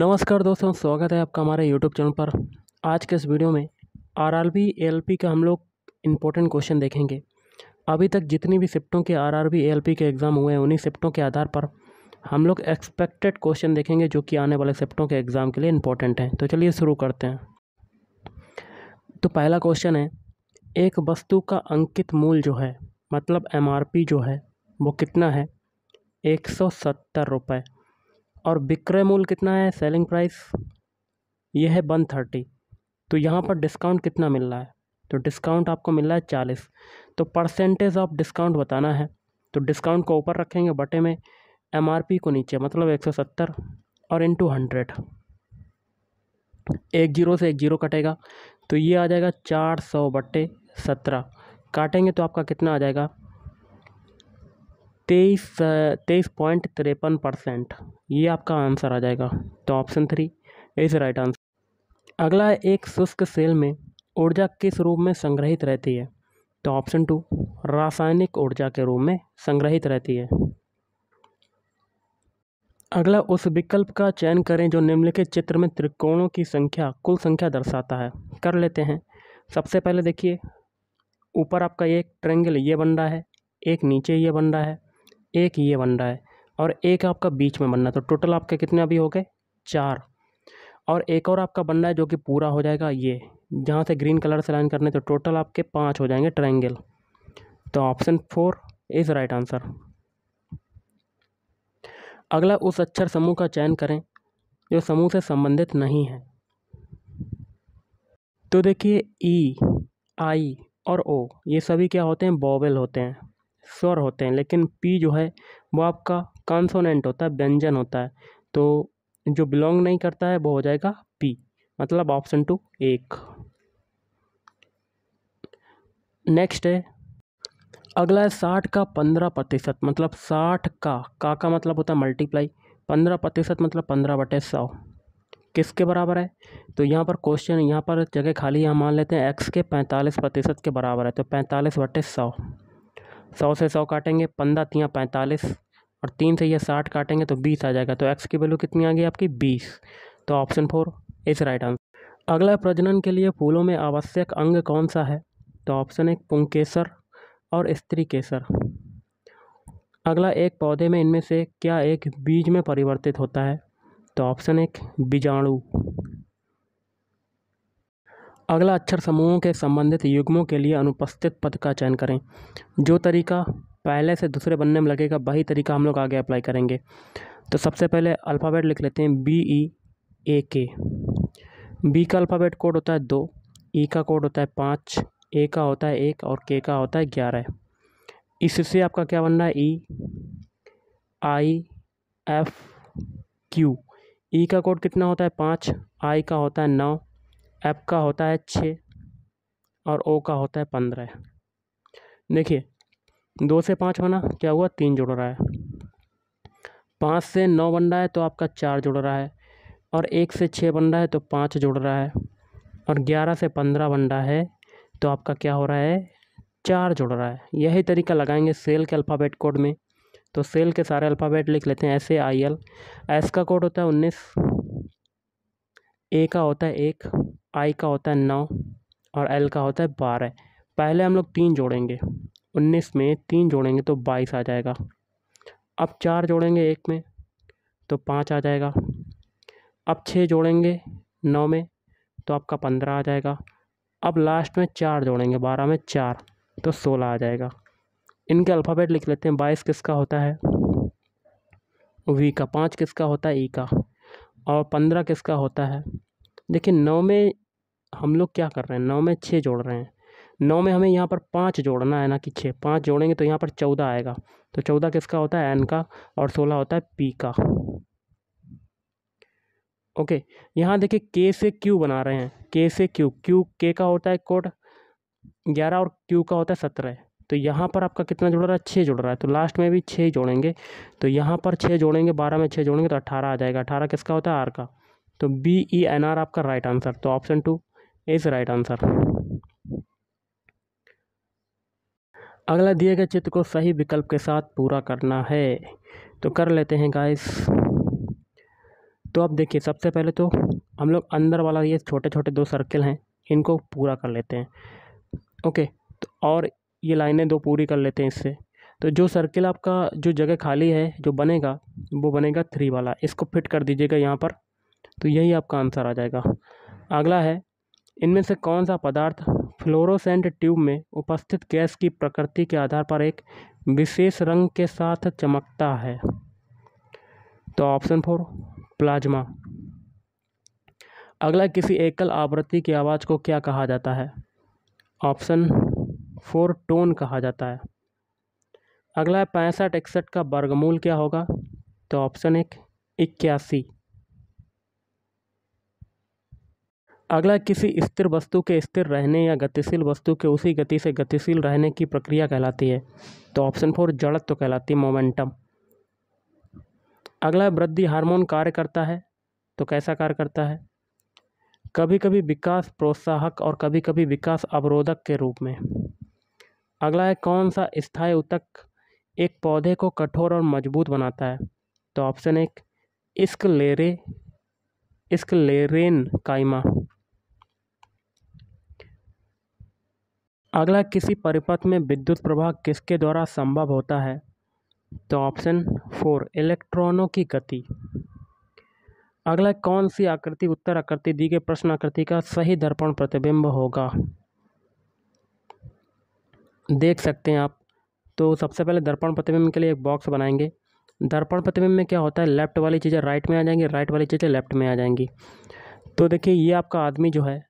नमस्कार दोस्तों स्वागत है आपका हमारे यूट्यूब चैनल पर आज के इस वीडियो में R R B L P का हम लोग इम्पोर्टेंट क्वेश्चन देखेंगे अभी तक जितनी भी शिफ्टों के R R B L P के एग्ज़ाम हुए हैं उन्हीं शिफ्टों के आधार पर हम लोग एक्सपेक्टेड क्वेश्चन देखेंगे जो कि आने वाले शिफ्टों के एग्ज़ाम के लिए इम्पोर्टेंट हैं तो चलिए शुरू करते हैं तो पहला क्वेश्चन है एक वस्तु का अंकित मूल जो है मतलब एम आर पी जो है वो कितना है एक सौ सत्तर रुपये और विक्रय मूल्य कितना है सेलिंग प्राइस ये है वन थर्टी तो यहाँ पर डिस्काउंट कितना मिल रहा है तो डिस्काउंट आपको मिल रहा है चालीस तो परसेंटेज ऑफ डिस्काउंट बताना है तो डिस्काउंट को ऊपर रखेंगे बटे में एम को नीचे मतलब एक सौ सत्तर और इंटू हंड्रेड एक जीरो से एक जीरो कटेगा तो ये आ जाएगा चार सौ बट्टे सत्रह काटेंगे तो आपका कितना आ जाएगा तेईस तेईस पॉइंट तिरपन परसेंट ये आपका आंसर आ जाएगा तो option three is right answer अगला एक शुष्क सेल में ऊर्जा किस रूप में संग्रहित रहती है तो ऑप्शन टू रासायनिक ऊर्जा के रूप में संग्रहित रहती है अगला उस विकल्प का चयन करें जो निम्नलिखित चित्र में त्रिकोणों की संख्या कुल संख्या दर्शाता है कर लेते हैं सबसे पहले देखिए ऊपर आपका एक ट्रेंगल ये बन रहा है एक नीचे ये बन रहा है एक ये बन रहा है और एक आपका बीच में बनना है तो टोटल आपके कितने अभी हो गए चार और एक और आपका बन रहा है जो कि पूरा हो जाएगा ये जहाँ से ग्रीन कलर से लाइन करने तो टोटल आपके पाँच हो जाएंगे ट्रायंगल तो option four is right answer अगला उस अक्षर समूह का चयन करें जो समूह से संबंधित नहीं है तो देखिए ई आई और ओ ये सभी क्या होते हैं बॉबल होते हैं स्वर होते हैं लेकिन पी जो है वो आपका कॉन्सोनेंट होता है व्यंजन होता है तो जो बिलोंग नहीं करता है वो हो जाएगा पी मतलब ऑप्शन टू एक नेक्स्ट है अगला है साठ का पंद्रह प्रतिशत मतलब साठ का का का मतलब होता है मल्टीप्लाई पंद्रह प्रतिशत मतलब पंद्रह बटे सौ किसके बराबर है तो यहाँ पर क्वेश्चन यहाँ पर जगह खाली यहाँ मान लेते हैं एक्स के पैंतालीस प्रतिशत के बराबर है तो पैंतालीस बटे सौ सौ से सौ काटेंगे पंद्रह तिया पैंतालीस और तीन से यह साठ काटेंगे तो बीस आ जाएगा तो एक्स की वैल्यू कितनी आ गई आपकी बीस तो option four is right answer अगला प्रजनन के लिए फूलों में आवश्यक अंग कौन सा है तो ऑप्शन एक पुंकेसर और स्त्री केसर अगला एक पौधे में इनमें से क्या एक बीज में परिवर्तित होता है तो ऑप्शन एक बीजाणु अगला अक्षर समूहों के संबंधित युग्मों के लिए अनुपस्थित पद का चयन करें जो तरीका पहले से दूसरे बनने में लगेगा वही तरीका हम लोग आगे अप्लाई करेंगे तो सबसे पहले अल्फ़ाबेट लिख लेते हैं बी ई ए के बी का अल्फ़ाबेट कोड होता है दो ई e का कोड होता है पाँच ए का होता है एक और के का होता है ग्यारह इससे आपका क्या बनना है ई आई एफ क्यू ई का कोड कितना होता है पाँच आई का होता है नौ एप का होता है छः और ओ का होता है पंद्रह देखिए दो से पाँच बना क्या हुआ तीन जुड़ रहा है पाँच से नौ बन रहा है तो आपका चार जुड़ रहा है और एक से छः बन रहा है तो पाँच जुड़ रहा है और ग्यारह से पंद्रह बन रहा है तो आपका क्या हो रहा है चार जुड़ रहा है यही तरीका लगाएंगे सेल के अल्फ़ाबेट कोड में तो सेल के सारे अल्फ़ाबेट लिख लेते हैं ऐसे आई एल एस का कोड होता है उन्नीस ए का होता है एक आई का होता है नौ और एल का होता है बारह पहले हम लोग तीन जोड़ेंगे उन्नीस में तीन जोड़ेंगे तो बाईस आ जाएगा अब चार जोड़ेंगे एक में तो पाँच आ जाएगा अब छः जोड़ेंगे नौ में तो आपका पंद्रह आ जाएगा अब लास्ट में चार जोड़ेंगे बारह में चार तो सोलह आ जाएगा इनके अल्फ़ाबेट लिख लेते हैं बाईस किसका होता है वी का पाँच किसका होता है ई e का और पंद्रह किसका होता है देखिए नौ में हम लोग क्या कर रहे हैं नौ में छः जोड़ रहे हैं नौ में हमें यहाँ पर पाँच जोड़ना है ना कि छः पाँच जोड़ेंगे तो यहाँ पर चौदह आएगा तो चौदह किसका होता है एन का और सोलह होता है पी का ओके यहाँ देखिए के से क्यू बना रहे हैं के से क्यू क्यू के का होता है कोड ग्यारह और क्यू का होता है सत्रह तो यहाँ पर आपका कितना जुड़ रहा है छः जुड़ रहा है तो लास्ट में भी छः जोड़ेंगे तो यहाँ पर छः जोड़ेंगे बारह में छः जोड़ेंगे तो अट्ठारह आ जाएगा अट्ठारह किसका होता है आर का तो बी ई एन आर आपका राइट आंसर तो option two is right answer अगला दिए गए चित्र को सही विकल्प के साथ पूरा करना है तो कर लेते हैं गाइस तो अब देखिए सबसे पहले तो हम लोग अंदर वाला ये छोटे छोटे दो सर्किल हैं इनको पूरा कर लेते हैं ओके तो और ये लाइनें दो पूरी कर लेते हैं इससे तो जो सर्किल आपका जो जगह खाली है जो बनेगा वो बनेगा थ्री वाला इसको फिट कर दीजिएगा यहाँ पर तो यही आपका आंसर आ जाएगा अगला है इनमें से कौन सा पदार्थ फ्लोरोसेंट ट्यूब में उपस्थित गैस की प्रकृति के आधार पर एक विशेष रंग के साथ चमकता है तो ऑप्शन फोर प्लाज्मा अगला किसी एकल आवृत्ति की आवाज़ को क्या कहा जाता है ऑप्शन फोर टोन कहा जाता है अगला है पैंसठ इकसठ का वर्गमूल क्या होगा तो ऑप्शन एक इक्यासी अगला किसी स्थिर वस्तु के स्थिर रहने या गतिशील वस्तु के उसी गति से गतिशील रहने की प्रक्रिया कहलाती है तो ऑप्शन फोर जड़त तो कहलाती है मोमेंटम अगला वृद्धि हार्मोन कार्य करता है तो कैसा कार्य करता है कभी कभी विकास प्रोत्साहक और कभी कभी विकास अवरोधक के रूप में अगला है कौन सा स्थायी उतक एक पौधे को कठोर और मजबूत बनाता है तो ऑप्शन एक इस्क लेरे इस्क लेरेन कायमा अगला किसी परिपथ में विद्युत प्रवाह किसके द्वारा संभव होता है तो ऑप्शन फोर इलेक्ट्रॉनों की गति अगला कौन सी आकृति उत्तर आकृति दी गई प्रश्न आकृति का सही दर्पण प्रतिबिंब होगा देख सकते हैं आप तो सबसे पहले दर्पण प्रतिबिंब के लिए एक बॉक्स बनाएंगे दर्पण प्रतिबिंब में क्या होता है लेफ्ट वाली चीज़ें राइट में आ जाएंगी राइट वाली चीज़ें लेफ्ट में आ जाएंगी तो देखिए ये आपका आदमी जो है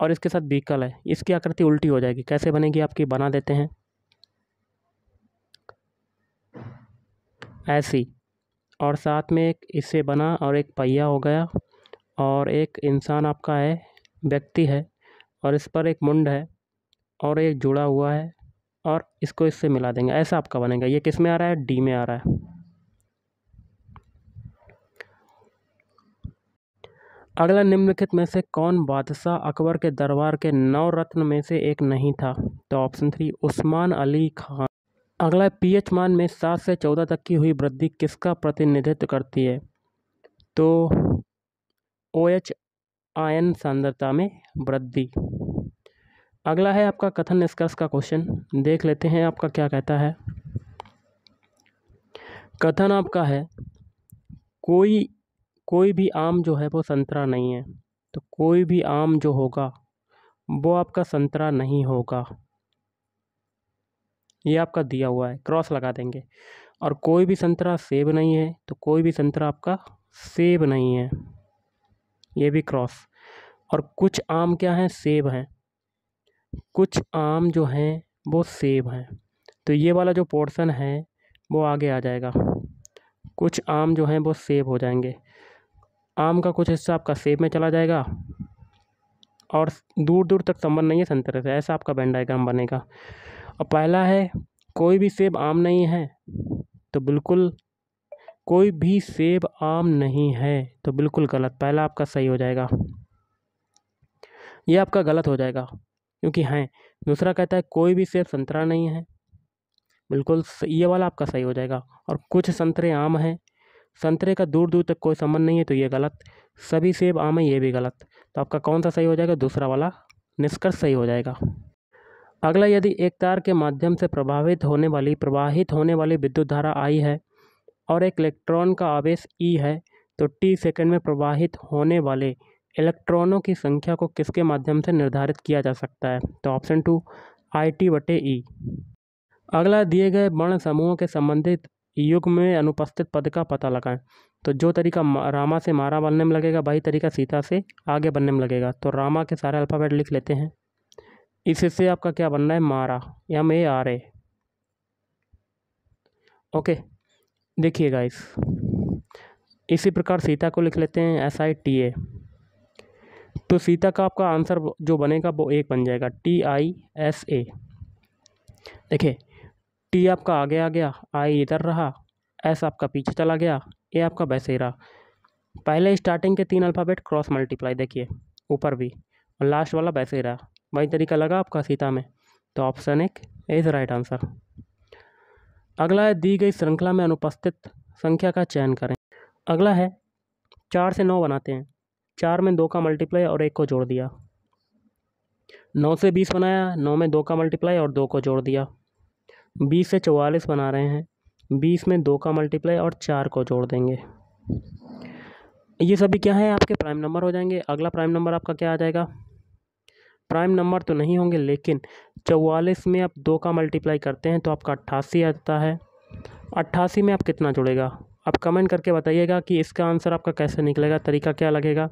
और इसके साथ बीकल है इसकी आकृति उल्टी हो जाएगी कैसे बनेगी आपकी बना देते हैं ऐसी और साथ में एक इससे बना और एक पहिया हो गया और एक इंसान आपका है व्यक्ति है और इस पर एक मुंड है और एक जुड़ा हुआ है और इसको इससे मिला देंगे ऐसा आपका बनेगा ये किस में आ रहा है डी में आ रहा है अगला निम्नलिखित में से कौन बादशाह अकबर के दरबार के नौ रत्न में से एक नहीं था तो ऑप्शन थ्री उस्मान अली खान अगला पीएच मान में सात से चौदह तक की हुई वृद्धि किसका प्रतिनिधित्व करती है तो ओ एच आयन सांद्रता में वृद्धि अगला है आपका कथन निष्कर्ष का क्वेश्चन देख लेते हैं आपका क्या कहता है कथन आपका है कोई कोई भी आम जो है वो संतरा नहीं है तो कोई भी आम जो होगा वो आपका संतरा नहीं होगा ये आपका दिया हुआ है क्रॉस लगा देंगे और कोई भी संतरा सेब नहीं है तो कोई भी संतरा आपका सेब नहीं है ये भी क्रॉस और कुछ आम क्या हैं सेब हैं कुछ आम जो हैं वो सेब हैं तो ये वाला जो पोर्शन है वो आगे आ जाएगा कुछ आम जो हैं वो सेब हो जाएंगे आम का कुछ हिस्सा आपका सेब में चला जाएगा और दूर दूर तक संबंध नहीं है संतरे से ऐसा आपका बैंडाइग्राम डायग्राम बनेगा और पहला है कोई भी सेब आम नहीं है तो बिल्कुल कोई भी सेब आम नहीं है तो बिल्कुल गलत पहला आपका सही हो जाएगा यह आपका गलत हो जाएगा क्योंकि हैं दूसरा कहता है कोई भी सेब संतरा नहीं है बिल्कुल ये वाला आपका सही हो जाएगा और कुछ संतरे आम हैं संतरे का दूर दूर तक कोई संबंध नहीं है तो ये गलत सभी सेब आम है ये भी गलत तो आपका कौन सा सही हो जाएगा दूसरा वाला निष्कर्ष सही हो जाएगा अगला यदि एक तार के माध्यम से प्रभावित होने वाली प्रवाहित होने वाली विद्युत धारा आई है और एक इलेक्ट्रॉन का आवेश ई e है तो टी सेकेंड में प्रवाहित होने वाले इलेक्ट्रॉनों की संख्या को किसके माध्यम से निर्धारित किया जा सकता है तो ऑप्शन टू आई टी बटे ई e। अगला दिए गए वर्ण समूहों के संबंधित युग में अनुपस्थित पद का पता लगाएं तो जो तरीका रामा से मारा बनने में लगेगा वही तरीका सीता से आगे बनने में लगेगा तो रामा के सारे अल्फ़ाबेट लिख लेते हैं इससे आपका क्या बनना है मारा M A R A okay देखिएगा इस इसी प्रकार सीता को लिख लेते हैं एस आई टी ए तो सीता का आपका आंसर जो बनेगा वो एक बन जाएगा टी आई एस ए देखिए टी आपका आगे आ गया आई इधर रहा एस आपका पीछे चला गया ए आपका वैसे ही रहा पहले स्टार्टिंग के तीन अल्फ़ाबेट क्रॉस मल्टीप्लाई देखिए ऊपर भी और लास्ट वाला वैसे ही रहा वही तरीका लगा आपका सीता में तो ऑप्शन एक इज राइट आंसर अगला है दी गई श्रृंखला में अनुपस्थित संख्या का चयन करें अगला है चार से नौ बनाते हैं चार में दो का मल्टीप्लाई और एक को जोड़ दिया नौ से बीस बनाया नौ में दो का मल्टीप्लाई और दो को जोड़ दिया बीस से चौवालीस बना रहे हैं बीस में दो का मल्टीप्लाई और चार को जोड़ देंगे ये सभी क्या है आपके प्राइम नंबर हो जाएंगे अगला प्राइम नंबर आपका क्या आ जाएगा प्राइम नंबर तो नहीं होंगे लेकिन चौवालीस में आप दो का मल्टीप्लाई करते हैं तो आपका अट्ठासी आ जाता है अट्ठासी में आप कितना जुड़ेगा आप कमेंट करके बताइएगा कि इसका आंसर आपका कैसे निकलेगा तरीका क्या लगेगा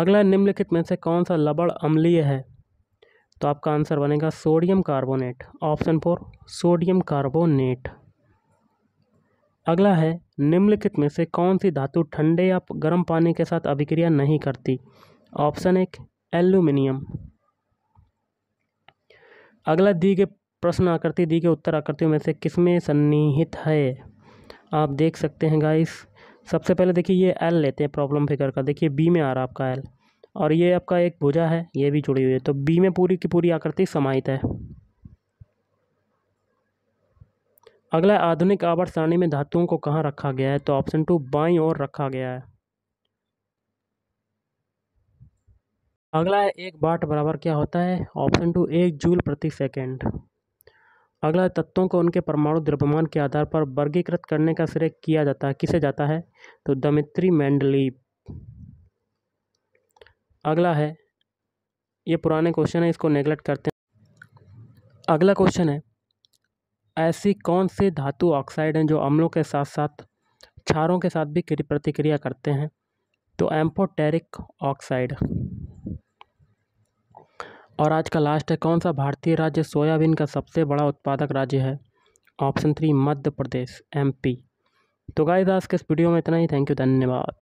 अगला निम्नलिखित में से कौन सा लबड़ अम्लीय है तो आपका आंसर बनेगा sodium carbonate option four sodium carbonate अगला है निम्नलिखित में से कौन सी धातु ठंडे या गर्म पानी के साथ अभिक्रिया नहीं करती ऑप्शन एक एल्यूमिनियम अगला दी के प्रश्न आकृति दी के उत्तर आकृतियों में से किसमें सन्निहित है आप देख सकते हैं गाइस सबसे पहले देखिए ये एल लेते हैं प्रॉब्लम फिगर का देखिए बी में आ रहा आपका एल और ये आपका एक भुजा है ये भी जुड़ी हुई है तो बी में पूरी की पूरी आकृति समाहित है अगला आधुनिक आवर्त सारणी में धातुओं को कहाँ रखा गया है तो ऑप्शन टू बाई और रखा गया है अगला है एक बाट बराबर क्या होता है ऑप्शन टू एक जूल प्रति सेकंड अगला तत्वों को उनके परमाणु द्रव्यमान के आधार पर वर्गीकृत करने का श्रेय किया जाता है किसे जाता है तो दमित्री मैंडलीप अगला है ये पुराने क्वेश्चन है इसको नेगलेक्ट करते हैं अगला क्वेश्चन है ऐसी कौन सी धातु ऑक्साइड हैं जो अम्लों के साथ साथ क्षारों के साथ भी प्रतिक्रिया करते हैं तो एम्पोटेरिक ऑक्साइड और आज का लास्ट है कौन सा भारतीय राज्य सोयाबीन का सबसे बड़ा उत्पादक राज्य है option three Madhya Pradesh MP तो गाइस आज के इस वीडियो में इतना ही थैंक यू धन्यवाद